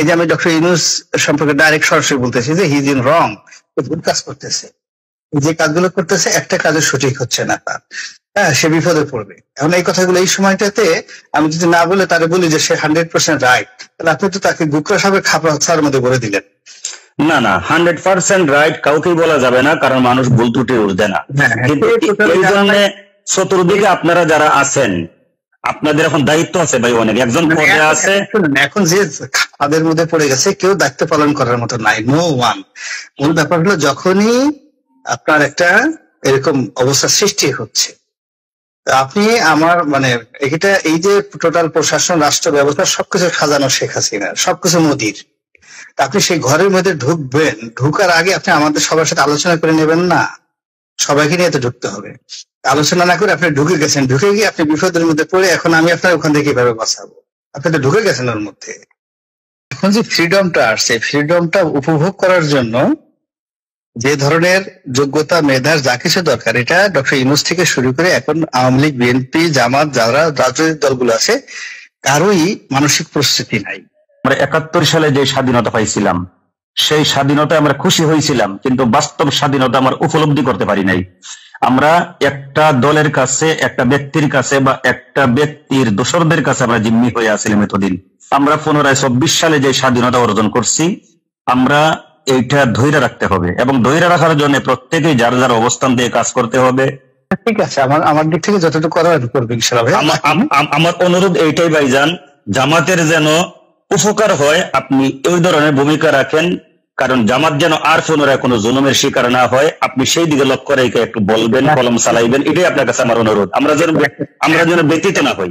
এই যে আমি ডক্টর ইউনুস সম্পর্কে ডাইরেক্ট সরাসরি বলতেছি যে হিজ ইন রং ভুল কাজ করতেছে যে কাজগুলো করতেছে একটা কাজও সঠিক হচ্ছে না তার হ্যাঁ সে বিপদে পড়বে এখন এই কথাগুলো এই সময়টাতে আমি যদি না বলে তারে বলি যে সে হান্ড্রেড পার্সেন্ট রাইট তাহলে আপনি তো তাকে গুকরা সাহেবের খাপড়া ছাড়ের মধ্যে বলে দিলেন না না হান্ড্রেড পার্সেন্ট রাইট কাউকেই বলা যাবে না কারণ মানুষ ভুল ত্রুটি উঠবে না হ্যাঁ, হ্যাঁ। চতুর্দিকে আপনারা যারা আছেন আপনাদের এখন দায়িত্ব আছে ভাই অনেক একজন মানে আছে এখন যে তাদের মধ্যে পড়ে গেছে কেউ দায়িত্ব পালন করার মতো নাই নো ওয়ান মূল ব্যাপার হলো যখনই আপনার একটা এরকম অবস্থা সৃষ্টি হচ্ছে আপনি আমার মানে এটা এই যে টোটাল প্রশাসন রাষ্ট্র ব্যবস্থা সবকিছু সাজানো শেখ হাসিনা সবকিছু মোদির আপনি সেই ঘরের মধ্যে ঢুকবেন ঢুকার আগে আপনি আমাদের সবার সাথে আলোচনা করে নেবেন না সবাইকে নিয়ে তো ঢুকতে হবে আলোচনা না করে আপনি ঢুকে গেছেন ঢুকে গিয়ে আপনি বিপদের মধ্যে পড়ে এখন আমি আপনার ওখান থেকে কিভাবে বাঁচাবো আপনি তো ঢুকে গেছেন ওর মধ্যে এখন যে ফ্রিডমটা আসছে ফ্রিডমটা উপভোগ করার জন্য যে ধরনের যোগ্যতা মেধার যা কিছু দরকার এটা ডক্টর ইউনুস থেকে শুরু করে এখন আওয়ামী লীগ বিএনপি জামাত যারা রাজনৈতিক দলগুলো আছে কারোই মানসিক প্রস্তুতি নাই আমরা একাত্তর সালে যে স্বাধীনতা পাইছিলাম সেই স্বাধীনতা আমরা খুশি হয়েছিলাম কিন্তু বাস্তব স্বাধীনতা আমরা উপলব্ধি করতে পারি নাই আমরা একটা দলের কাছে একটা ব্যক্তির কাছে বা একটা ব্যক্তির দোসরদের কাছে আমরা জিম্মি হয়ে আছিলাম এতদিন আমরা পুনরায় চব্বিশ সালে যে স্বাধীনতা অর্জন করছি আমরা এইটা ধৈর্য রাখতে হবে এবং ধৈর্য রাখার জন্য প্রত্যেকে যার যার অবস্থান দিয়ে কাজ করতে হবে ঠিক আছে আমার আমার দিক থেকে যতটুকু করা করবে আমার অনুরোধ এইটাই ভাইজান জামাতের যেন উপকার হয় আপনি ওই ধরনের ভূমিকা রাখেন কারণ জামাত যেন আর পুনরায় কোনো জুলুমের শিকার না হয় আপনি সেই দিকে লক্ষ্য রেখে একটু বলবেন কলম চালাইবেন এটাই আপনার কাছে আমার অনুরোধ আমরা যেন আমরা যেন ব্যতীত না হই